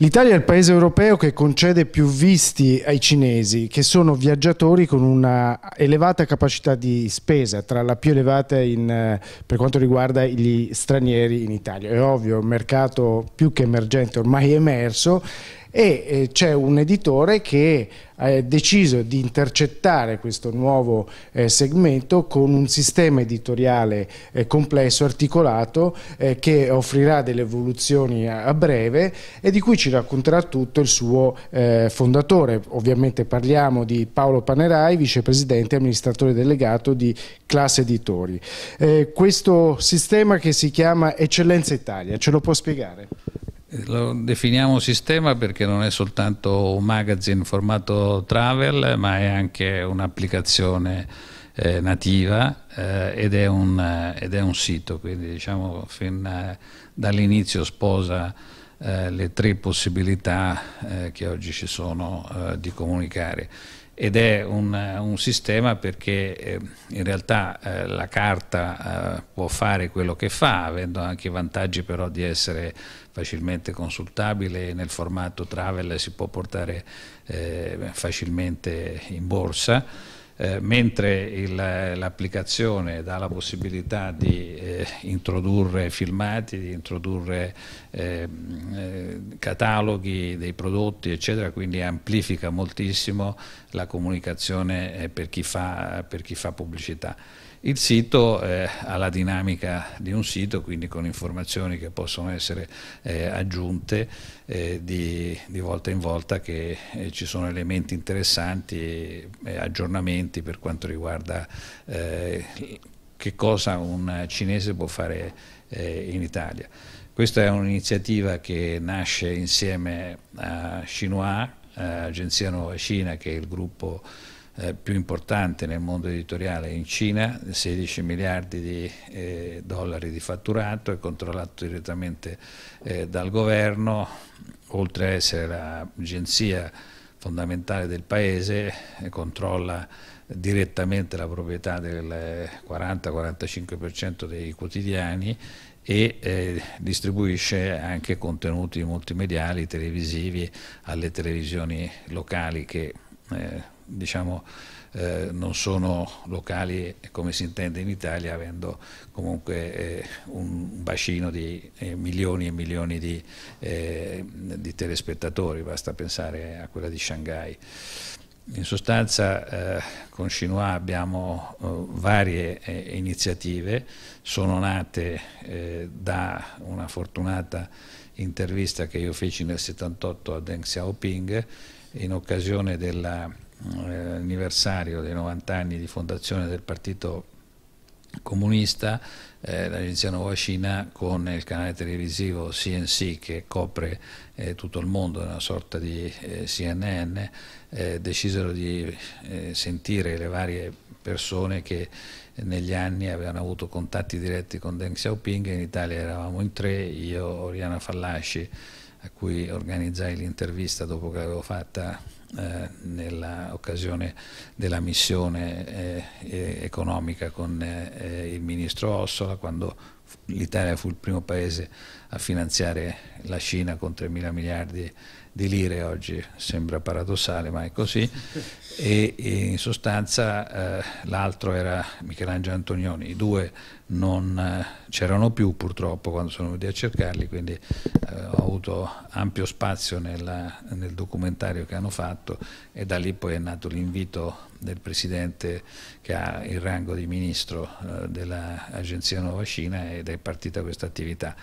L'Italia è il paese europeo che concede più visti ai cinesi, che sono viaggiatori con una elevata capacità di spesa, tra la più elevata in, eh, per quanto riguarda gli stranieri in Italia. È ovvio, è un mercato più che emergente, ormai emerso, e eh, c'è un editore che ha eh, deciso di intercettare questo nuovo eh, segmento con un sistema editoriale complesso, articolato, che offrirà delle evoluzioni a breve e di cui ci racconterà tutto il suo fondatore. Ovviamente parliamo di Paolo Panerai, vicepresidente e amministratore delegato di Classe Editori. questo sistema che si chiama Eccellenza Italia, ce lo può spiegare? Lo definiamo sistema perché non è soltanto un magazine formato travel, ma è anche un'applicazione eh, nativa eh, ed, è un, eh, ed, è un, sito, quindi diciamo fin eh, dall'inizio sposa eh, le tre possibilità eh, che oggi ci sono di comunicare ed è un, un sistema perché eh, in realtà eh, la carta eh, può fare quello che fa, avendo anche i vantaggi però di essere facilmente consultabile nel formato travel si può portare eh, facilmente in borsa eh, mentre l'applicazione dà la possibilità di eh, introdurre filmati, di introdurre ehm, eh, cataloghi dei prodotti eccetera, quindi amplifica moltissimo la comunicazione eh, per chi fa, per chi fa pubblicità. Il sito eh, ha la dinamica di un sito, quindi con informazioni che possono essere eh, aggiunte eh, di, di, volta in volta che eh, ci sono elementi interessanti, aggiornamenti per quanto riguarda eh, che cosa un cinese può fare eh, in Italia. Questa è un'iniziativa che nasce insieme a Xinhua, Agenzia Nuova Cina, che è il gruppo eh, più importante nel mondo editoriale in Cina, 16 miliardi di eh, dollari di fatturato, è controllato direttamente eh, dal governo, oltre a essere l'agenzia fondamentale del paese, eh, controlla direttamente la proprietà del 40-45% dei quotidiani e eh, distribuisce anche contenuti multimediali televisivi alle televisioni locali che eh, diciamo, eh, non sono locali come si intende in Italia, avendo comunque eh, un bacino di eh, milioni e milioni di, eh, di, telespettatori, basta pensare a quella di Shanghai. In sostanza eh, con Xinhua abbiamo eh, varie iniziative, sono nate da una fortunata intervista che io feci nel 78 a Deng Xiaoping in occasione della anniversario dei 90 anni di fondazione del Partito Comunista, eh, l'agenzia Nuova Cina con il canale televisivo CNC che copre eh, tutto il mondo, una sorta di eh, CNN, eh, decisero di eh, sentire le varie persone che negli anni avevano avuto contatti diretti con Deng Xiaoping, in Italia eravamo in tre, io, Oriana Fallasci, a cui organizzai l'intervista dopo che l'avevo fatta eh, nell'occasione della missione eh, eh, economica con eh, il ministro Ossola quando l'Italia fu il primo paese a finanziare la Cina con 3 mila miliardi di lire oggi, sembra paradossale ma è così, e, in sostanza eh, l'altro era Michelangelo Antonioni, i due non eh, c'erano più purtroppo quando sono venuti a cercarli, quindi eh, ho avuto ampio spazio nella, nel documentario che hanno fatto e da lì poi è nato l'invito del Presidente che ha il rango di Ministro eh, dell'Agenzia Nuova Cina ed è partita questa attività.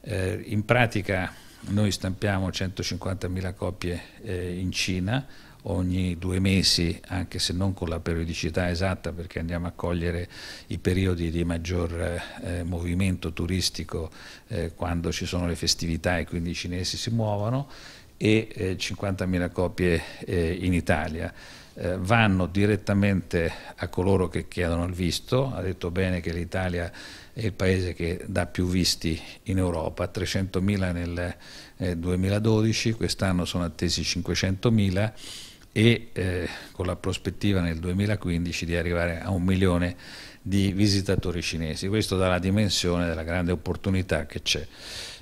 Eh, in pratica noi stampiamo 150.000 copie eh, in Cina ogni due mesi, anche se non con la periodicità esatta perché andiamo a cogliere i periodi di maggior eh, eh movimento turistico eh, quando ci sono le festività e quindi i cinesi si muovono e 50.000 eh, copie eh, in Italia. Eh, vanno direttamente a coloro che chiedono il visto, ha detto bene che l'Italia è il paese che dà più visti in Europa, 300.000 nel 2012, quest'anno sono attesi 500.000 e eh, con la prospettiva nel 2015 di arrivare a un milione di visitatori cinesi. Questo dà la dimensione della grande opportunità che c'è.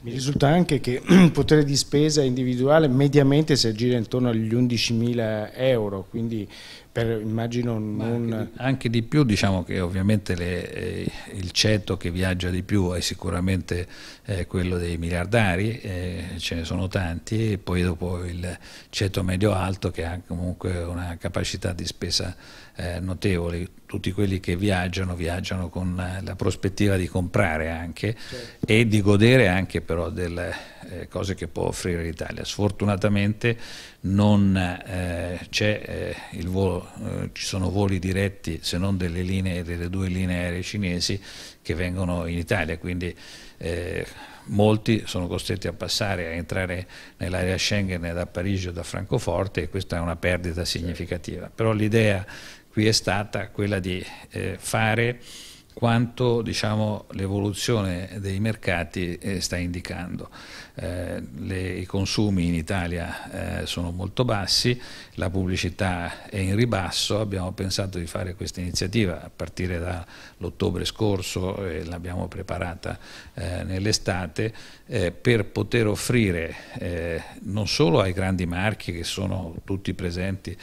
Mi risulta anche che il potere di spesa individuale mediamente si aggira intorno agli 11.000 euro, quindi per, immagino non... Anche di, anche di, più, diciamo che ovviamente le, eh, il ceto che viaggia di più è sicuramente eh, quello dei miliardari, eh, ce ne sono tanti, e poi dopo il ceto medio-alto che ha comunque una capacità di spesa eh, notevole. Tutti quelli che viaggiano, viaggiano con la prospettiva di comprare anche certo. e di godere anche per però delle eh, cose che può offrire l'Italia. Sfortunatamente non eh, c'è eh, il volo, eh, ci sono voli diretti se non delle, linee, delle due linee aeree cinesi che vengono in Italia, quindi eh, molti sono costretti a passare, a entrare nell'area Schengen da Parigi o da Francoforte e questa è una perdita significativa. Però l'idea qui è stata quella di fare quanto diciamo, l'evoluzione dei mercati eh, sta indicando. Eh, le, I consumi in Italia eh, sono molto bassi, la pubblicità è in ribasso, abbiamo pensato di fare questa iniziativa a partire dall'ottobre scorso e l'abbiamo preparata eh, nell'estate eh, per poter offrire eh, non solo ai grandi marchi che sono tutti presenti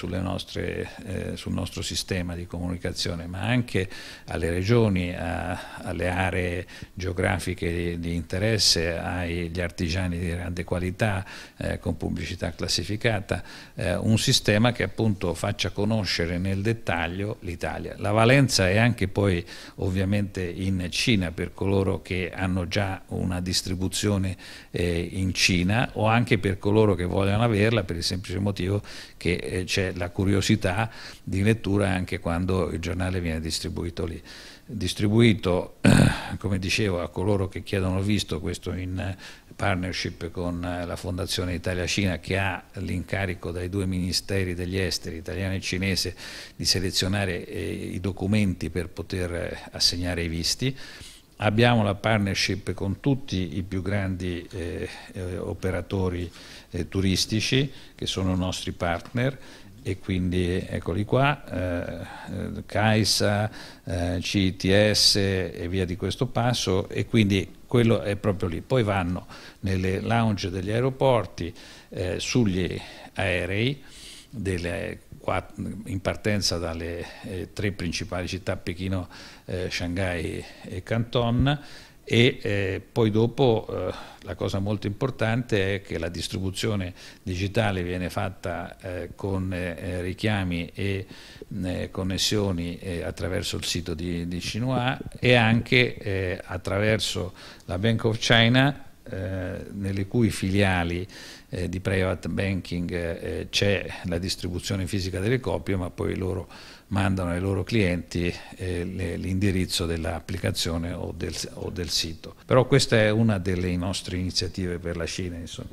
nostre, sul nostro sistema di comunicazione ma anche a alle regioni, a, alle aree geografiche di interesse, agli artigiani di grande qualità eh, con pubblicità classificata, eh, un sistema che appunto faccia conoscere nel dettaglio l'Italia. La valenza è anche poi ovviamente in Cina per coloro che hanno già una distribuzione eh, in Cina o anche per coloro che vogliono averla per il semplice motivo che eh, c'è la curiosità di lettura anche quando il giornale viene distribuito lì distribuito, eh, come dicevo, a coloro che chiedono visto, questo in eh, partnership con eh, la Fondazione Italia-Cina che ha l'incarico dai due ministeri degli esteri, italiano e cinese, di selezionare i documenti per poter assegnare i visti. Abbiamo la partnership con tutti i più grandi eh, operatori eh, turistici che sono nostri partner e quindi eccoli qua, eh, Caisa, eh, CITS e via di questo passo e quindi quello è proprio lì. Poi vanno nelle lounge degli aeroporti, eh, sugli aerei, delle, in partenza dalle eh, tre principali città, Pechino, eh, Shanghai e Canton, e eh, poi dopo eh, la cosa molto importante è che la distribuzione digitale viene fatta eh, con eh, richiami e eh, connessioni eh, attraverso il sito di, di Xinhua e anche attraverso la Bank of China nelle cui filiali di private banking c'è la distribuzione fisica delle copie ma poi loro mandano ai loro clienti eh, l'indirizzo dell'applicazione o, del, o del, sito. Però questa è una delle nostre iniziative per la Cina. Insomma.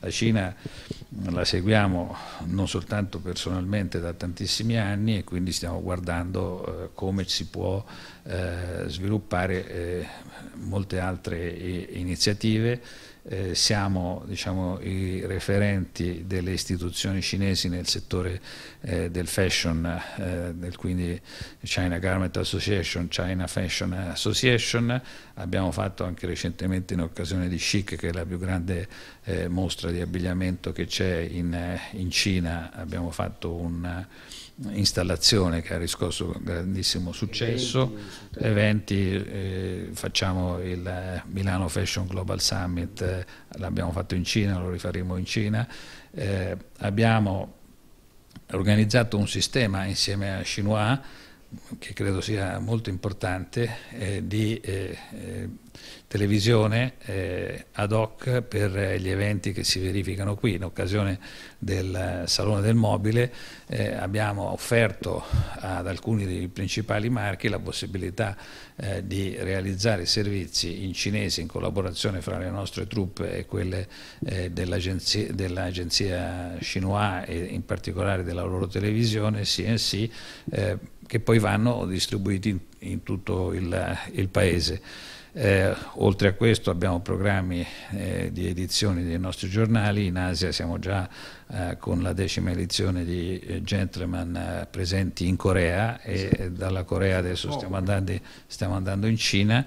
La Cina mm, la seguiamo non soltanto personalmente da tantissimi anni e quindi stiamo guardando eh, come si può eh, sviluppare eh, molte altre eh, iniziative eh, siamo diciamo, i referenti delle istituzioni cinesi nel settore eh, del fashion, eh, del, quindi China Garment Association, China Fashion Association, abbiamo fatto anche recentemente in occasione di Chic, che è la più grande eh, mostra di abbigliamento che c'è in, eh, in Cina, abbiamo fatto un installazione che ha riscosso grandissimo successo, eventi, eh, facciamo il Milano Fashion Global Summit, eh, l'abbiamo fatto in Cina, lo rifaremo in Cina, eh, abbiamo organizzato un sistema insieme a Xinhua, che credo sia molto importante, eh, di eh, eh, televisione eh, ad hoc per eh, gli eventi che si verificano qui. In occasione del eh, Salone del Mobile abbiamo offerto ad alcuni dei principali marchi la possibilità di realizzare servizi in cinese in collaborazione fra le nostre truppe e quelle dell'agenzia dell Xinhua e in particolare della loro televisione CNC che poi vanno distribuiti in, in tutto il, il paese. Eh, oltre a questo abbiamo programmi eh, di edizioni dei nostri giornali, in Asia siamo già eh, con la decima edizione di eh, Gentleman eh, presenti in Corea e dalla Corea adesso oh. stiamo andando, stiamo andando in Cina.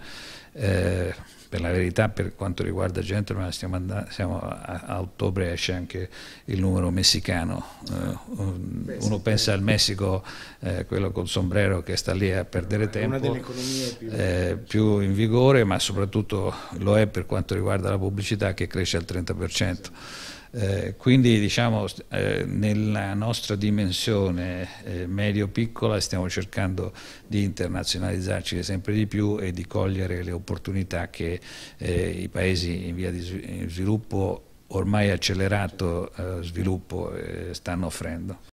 Eh, per la verità per quanto riguarda Gentleman stiamo, andando, siamo a, a, ottobre esce anche il numero messicano eh, uno pensa al Messico eh, quello col sombrero che sta lì a perdere tempo una delle eh, più in vigore ma soprattutto lo è per quanto riguarda la pubblicità che cresce al 30% eh, quindi diciamo eh, nella nostra dimensione eh, medio-piccola stiamo cercando di internazionalizzarci sempre di più e di cogliere le opportunità che eh, i paesi in via di sviluppo ormai accelerato eh, sviluppo stanno offrendo.